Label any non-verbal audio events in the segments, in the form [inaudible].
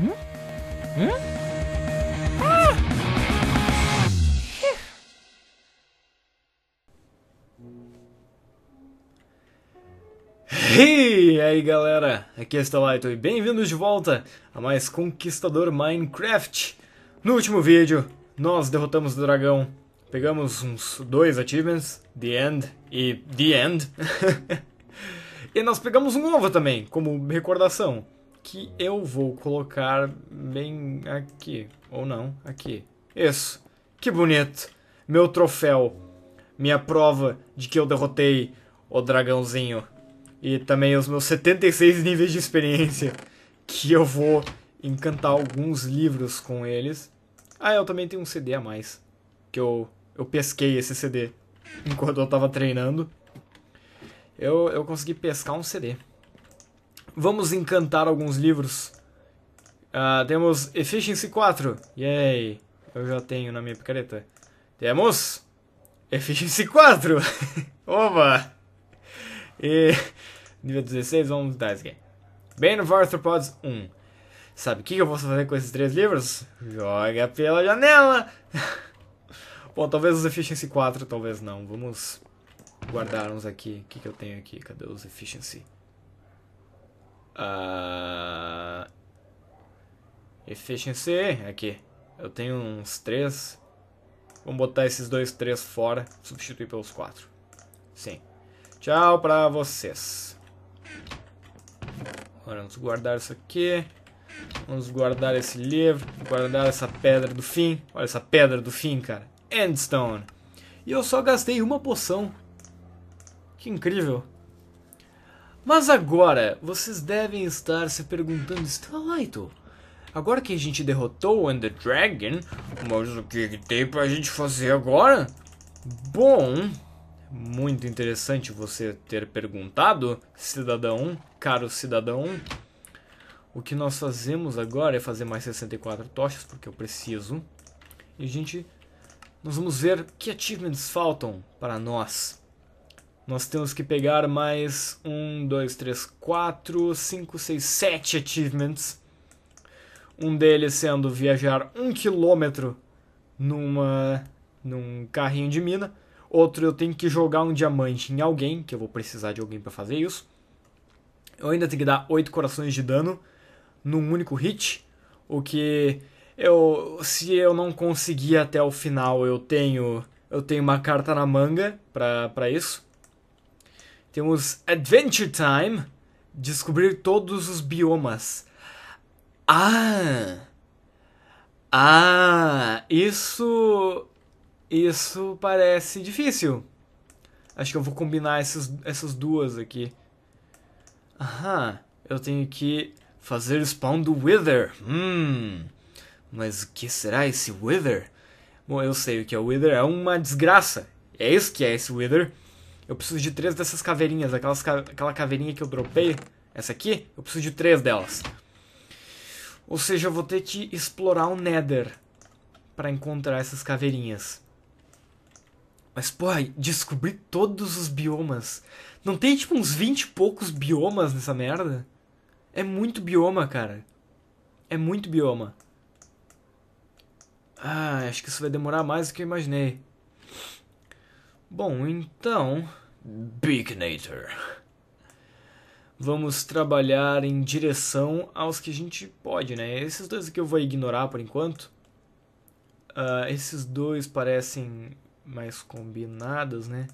Hum? Hum? Ah! E aí galera, aqui é Stalaito e bem-vindos de volta a mais Conquistador Minecraft. No último vídeo, nós derrotamos o dragão, pegamos uns dois achievements, The End e The End. [laughs] e nós pegamos um ovo também, como recordação que eu vou colocar bem aqui, ou não, aqui. Isso, que bonito, meu troféu, minha prova de que eu derrotei o dragãozinho. E também os meus 76 [laughs] níveis de experiência, que eu vou encantar alguns livros com eles. Ah, eu também tenho um CD a mais, que eu, eu pesquei esse CD [laughs] enquanto eu tava treinando. Eu, eu consegui pescar um CD. Vamos encantar alguns livros. Uh, temos Efficiency 4. Yay! Eu já tenho na minha picareta. Temos Efficiency 4. [laughs] Oba! E nível 16, vamos dar isso aqui. Bane of Arthropods 1. Sabe o que eu posso fazer com esses três livros? Joga pela janela! [laughs] Bom, talvez os Efficiency 4, talvez não. Vamos guardar uns aqui. O que, que eu tenho aqui? Cadê os Efficiency? Uh, efficiency aqui. Eu tenho uns 3. Vamos botar esses dois 3 fora. Substituir pelos 4. Sim. Tchau pra vocês. Agora vamos guardar isso aqui. Vamos guardar esse livro. Guardar essa pedra do fim. Olha essa pedra do fim, cara. Endstone. E eu só gastei uma poção. Que incrível. Mas agora, vocês devem estar se perguntando, Starlighto, agora que a gente derrotou o Ender Dragon, mas o que, que tem pra gente fazer agora? Bom, muito interessante você ter perguntado, cidadão, caro cidadão. O que nós fazemos agora é fazer mais 64 tochas, porque eu preciso. E a gente... Nós vamos ver que achievements faltam para nós. Nós temos que pegar mais 1, 2, 3, 4, 5, 6, 7 achievements. Um deles sendo viajar um quilômetro numa, num carrinho de mina. Outro, eu tenho que jogar um diamante em alguém, que eu vou precisar de alguém para fazer isso. Eu ainda tenho que dar 8 corações de dano num único hit. O que eu. Se eu não conseguir até o final, eu tenho. Eu tenho uma carta na manga para isso. Temos Adventure Time, descobrir todos os biomas. Ah! Ah, isso isso parece difícil. Acho que eu vou combinar essas, essas duas aqui. Aham, eu tenho que fazer o spawn do Wither. Hum. Mas o que será esse Wither? Bom, eu sei o que é o Wither, é uma desgraça. É isso que é esse Wither. Eu preciso de três dessas caveirinhas. Aquelas, aquela caveirinha que eu dropei, essa aqui, eu preciso de três delas. Ou seja, eu vou ter que explorar o Nether para encontrar essas caveirinhas. Mas, porra, descobri todos os biomas. Não tem, tipo, uns 20 e poucos biomas nessa merda? É muito bioma, cara. É muito bioma. Ah, acho que isso vai demorar mais do que eu imaginei. Bom, então, Bignator. Vamos trabalhar em direção aos que a gente pode, né? Esses dois aqui eu vou ignorar por enquanto. Uh, esses dois parecem mais combinados, né?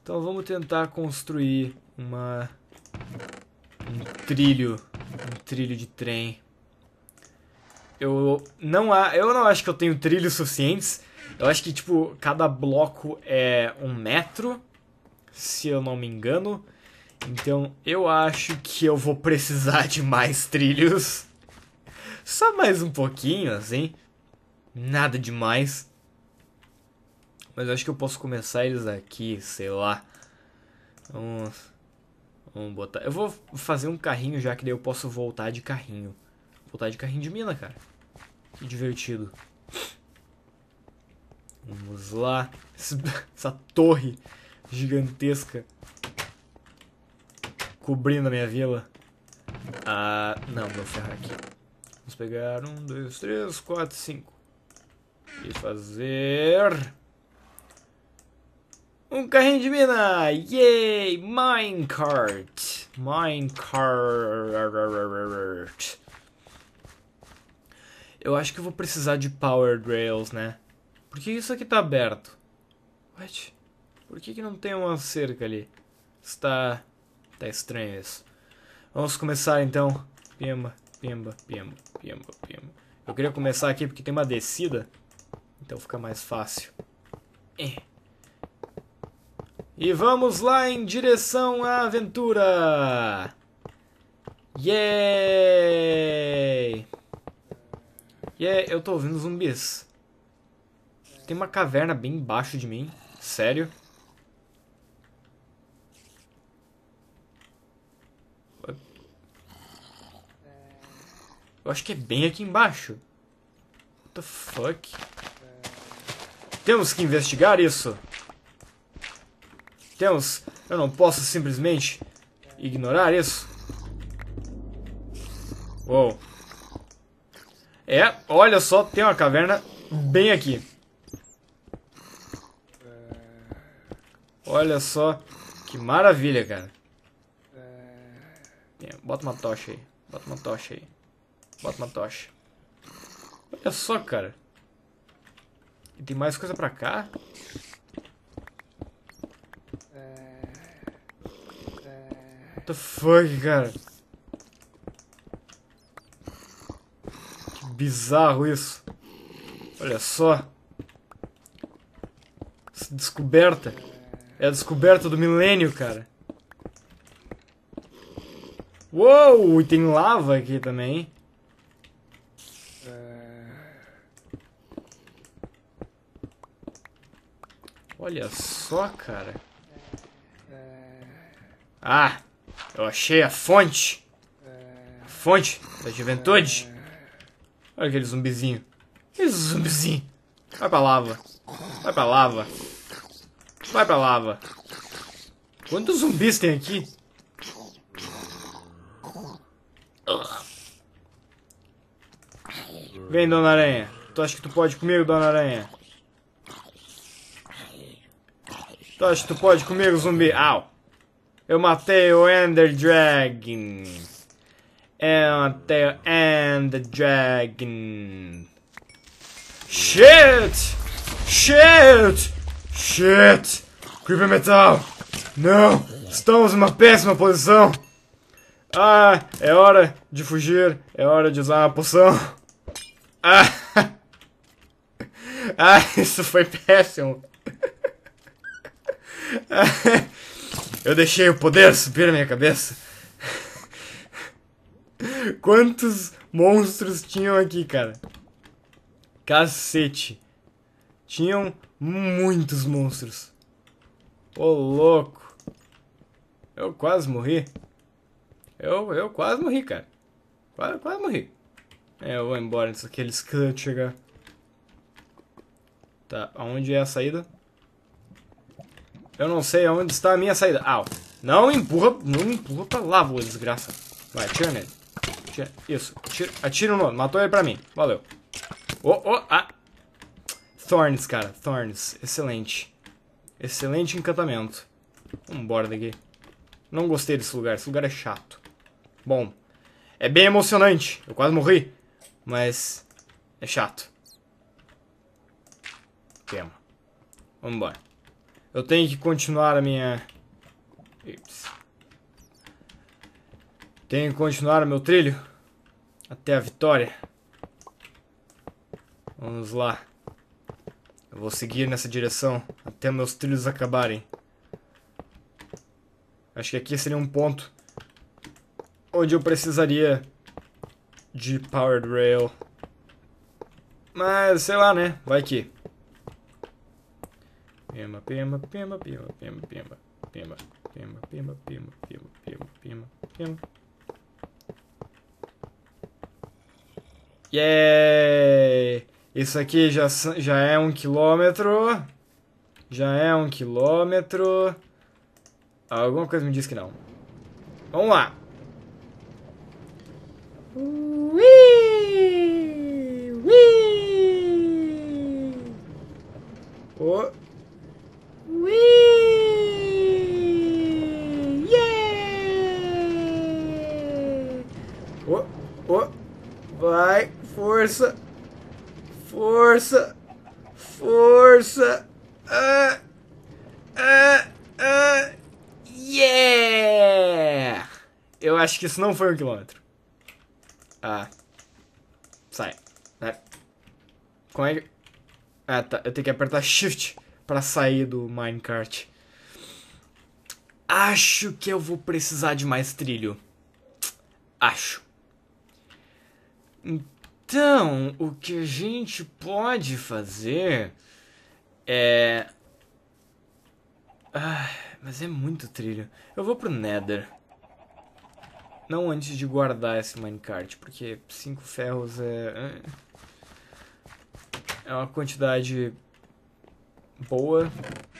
Então vamos tentar construir uma um trilho, um trilho de trem. Eu não há, eu não acho que eu tenho trilhos suficientes eu acho que, tipo, cada bloco é um metro, se eu não me engano. Então eu acho que eu vou precisar de mais trilhos. Só mais um pouquinho, assim. Nada demais. Mas eu acho que eu posso começar eles aqui, sei lá. Vamos. Vamos botar. Eu vou fazer um carrinho já que daí eu posso voltar de carrinho. Voltar de carrinho de mina, cara. Que divertido. Vamos lá. [laughs] Essa torre gigantesca cobrindo a minha vila. Ah, não, vou ferrar aqui. Vamos pegar um, dois, três, quatro, cinco. E fazer... Um carrinho de mina! Yay! Minecart! Minecart! Eu acho que eu vou precisar de Power Rails, né? Por que isso aqui tá aberto? What? Por que, que não tem uma cerca ali? Está... Tá estranho isso. Vamos começar então. Pimba, pimba, pimba, pimba, pimba. Eu queria começar aqui porque tem uma descida. Então fica mais fácil. É. E vamos lá em direção à aventura! Yay! Yeah, eu tô ouvindo zumbis. Tem uma caverna bem embaixo de mim. Sério? Eu acho que é bem aqui embaixo. What the fuck? Temos que investigar isso. Temos... Eu não posso simplesmente ignorar isso. Uou. É, olha só, tem uma caverna bem aqui. Olha só que maravilha, cara. É, bota uma tocha aí. Bota uma tocha aí. Bota uma tocha. Olha só, cara. E tem mais coisa pra cá? What the fuck, cara? Que bizarro isso. Olha só. Essa descoberta. É a descoberta do milênio, cara. Uou, e tem lava aqui também. É. Olha só, cara. Ah, eu achei a fonte. A fonte da juventude. Olha aquele zumbizinho. Que zumbizinho. Vai pra lava. Vai pra lava. Vai pra lava. Quantos zumbis tem aqui? Vem, Dona Aranha. Tu acha que tu pode comigo, Dona Aranha? Tu acha que tu pode comigo, zumbi? Au! Eu matei o Ender Dragon. Eu matei o Ender Dragon. Shit! Shit! Shit! Creeper Metal! Não! Estamos numa péssima posição! Ah, é hora de fugir, é hora de usar uma poção. Ah, [laughs] ah isso foi péssimo. Ah, eu deixei o poder subir na minha cabeça. Quantos monstros tinham aqui, cara? Cacete. Tinham muitos monstros. Ô louco. Eu quase morri. Eu, eu quase morri, cara. Quase, quase morri. É, eu vou embora antes daquele esqueleto chegar. Tá, aonde é a saída? Eu não sei aonde está a minha saída. Au. Ah, não empurra, não empurra pra lá, vou desgraça. Vai, atira nele. Atira, isso, atira, atira no outro. Matou ele pra mim. Valeu. Oh, oh, ah. Thorns, cara. Thorns. Excelente. Excelente encantamento. Vambora embora daqui. Não gostei desse lugar. Esse lugar é chato. Bom, é bem emocionante. Eu quase morri. Mas é chato. Tema. Vamos Eu tenho que continuar a minha... Ips. Tenho que continuar o meu trilho até a vitória. Vamos lá. Eu vou seguir nessa direção até meus trilhos acabarem. Acho que aqui seria um ponto onde eu precisaria de Powered Rail. Mas, sei lá, né? Vai que. Pima, pima, pima, pima, pima, pima, pima, pima, pima, pima, pima, pima, pima, pima. Yay! Isso aqui já, já é um quilômetro. Já é um quilômetro. Alguma coisa me diz que não. Vamos lá. Ui! Ui! Oh. Ui! Yeah! Oh, oh. Vai, força. Força! Força! Ah, ah, ah. Yeah! Eu acho que isso não foi um quilômetro. Ah. Sai. Né? Como é que... Ah, tá. Eu tenho que apertar Shift para sair do minecart. Acho que eu vou precisar de mais trilho. Acho. Então... Então, o que a gente pode fazer é. Ah, mas é muito trilho. Eu vou pro Nether. Não antes de guardar esse minecart, porque cinco ferros é. É uma quantidade boa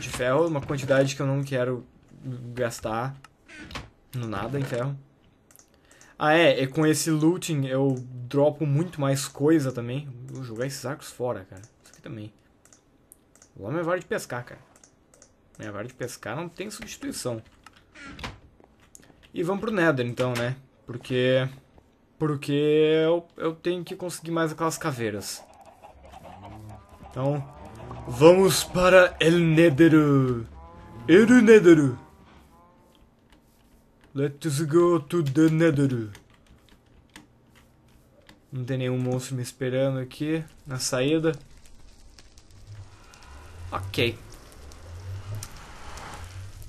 de ferro, uma quantidade que eu não quero gastar no nada em ferro. Ah, é, e é, com esse looting eu dropo muito mais coisa também. Vou jogar esses arcos fora, cara. Isso aqui também. Vou lá minha vara de pescar, cara. Minha é vara de pescar não tem substituição. E vamos pro Nether, então, né? Porque... Porque eu, eu tenho que conseguir mais aquelas caveiras. Então, vamos para El Nether. El Nether. Let's go to the Nether. Não tem nenhum monstro me esperando aqui na saída. Ok.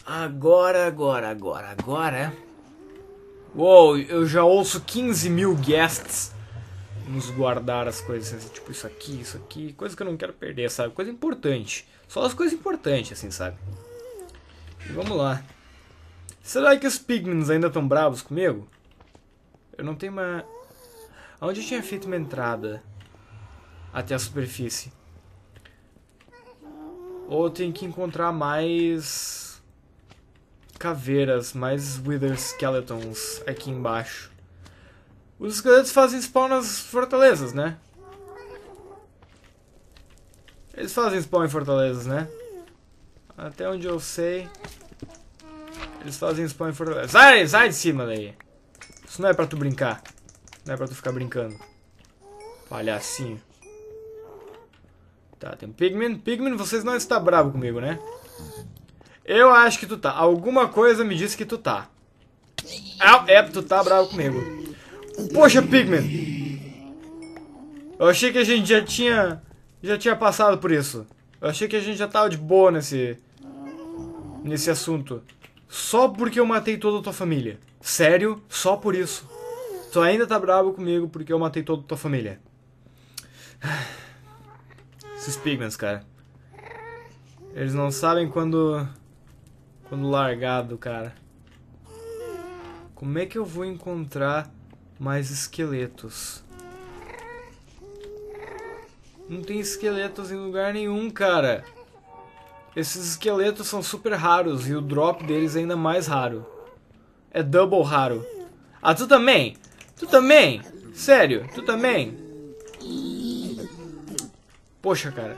Agora, agora, agora, agora. Uou, eu já ouço 15 mil guests nos guardar as coisas, assim, tipo isso aqui, isso aqui, coisa que eu não quero perder, sabe? Coisa importante. Só as coisas importantes, assim, sabe? E vamos lá. Será que os pigmins ainda estão bravos comigo? Eu não tenho uma... Onde eu tinha feito uma entrada? Até a superfície. Ou eu tenho que encontrar mais... Caveiras, mais Wither Skeletons aqui embaixo. Os esqueletos fazem spawn nas fortalezas, né? Eles fazem spawn em fortalezas, né? Até onde eu sei... Eles fazem spawn em fortaleza. Sai, sai de cima daí. Isso não é pra tu brincar. Não é pra tu ficar brincando. Palhacinho. Tá, tem um Pigman. Pigman, vocês não estão bravo comigo, né? Eu acho que tu tá. Alguma coisa me disse que tu tá. Ah, é, tu tá bravo comigo. Poxa, Pigman. Eu achei que a gente já tinha... Já tinha passado por isso. Eu achei que a gente já tava de boa nesse... Nesse assunto. Só porque eu matei toda a tua família. Sério? Só por isso. Tu ainda tá bravo comigo porque eu matei toda a tua família. [sighs] Esses pigments, cara. Eles não sabem quando... Quando largado, cara. Como é que eu vou encontrar mais esqueletos? Não tem esqueletos em lugar nenhum, cara. Esses esqueletos são super raros e o drop deles é ainda mais raro. É double raro. Ah, tu também? Tu também? Sério, tu também? Poxa, cara.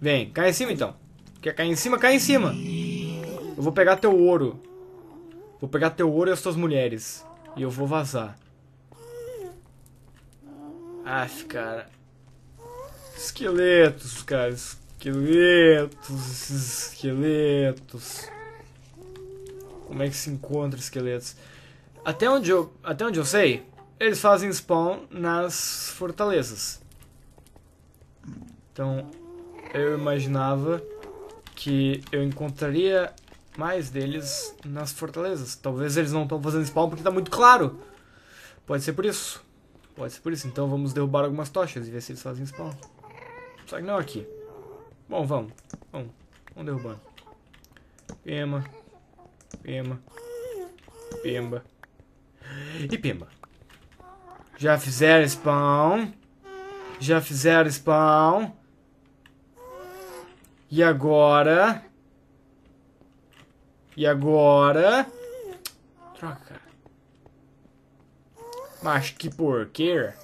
Vem, cai em cima então. Quer cair em cima? Cai em cima. Eu vou pegar teu ouro. Vou pegar teu ouro e as tuas mulheres. E eu vou vazar. Aff, cara. Esqueletos, cara. Esqueletos, esqueletos. Como é que se encontra esqueletos? Até onde eu, até onde eu sei, eles fazem spawn nas fortalezas. Então, eu imaginava que eu encontraria mais deles nas fortalezas. Talvez eles não estão fazendo spawn porque está muito claro. Pode ser por isso. Pode ser por isso. Então vamos derrubar algumas tochas e ver se eles fazem spawn. Só que não aqui. Bom, vamos. Vamos. Vamos derrubando. Pema. Pema. Pemba. E pemba. Já fizeram spawn. Já fizeram spawn. E agora? E agora? Troca, Mas que porquê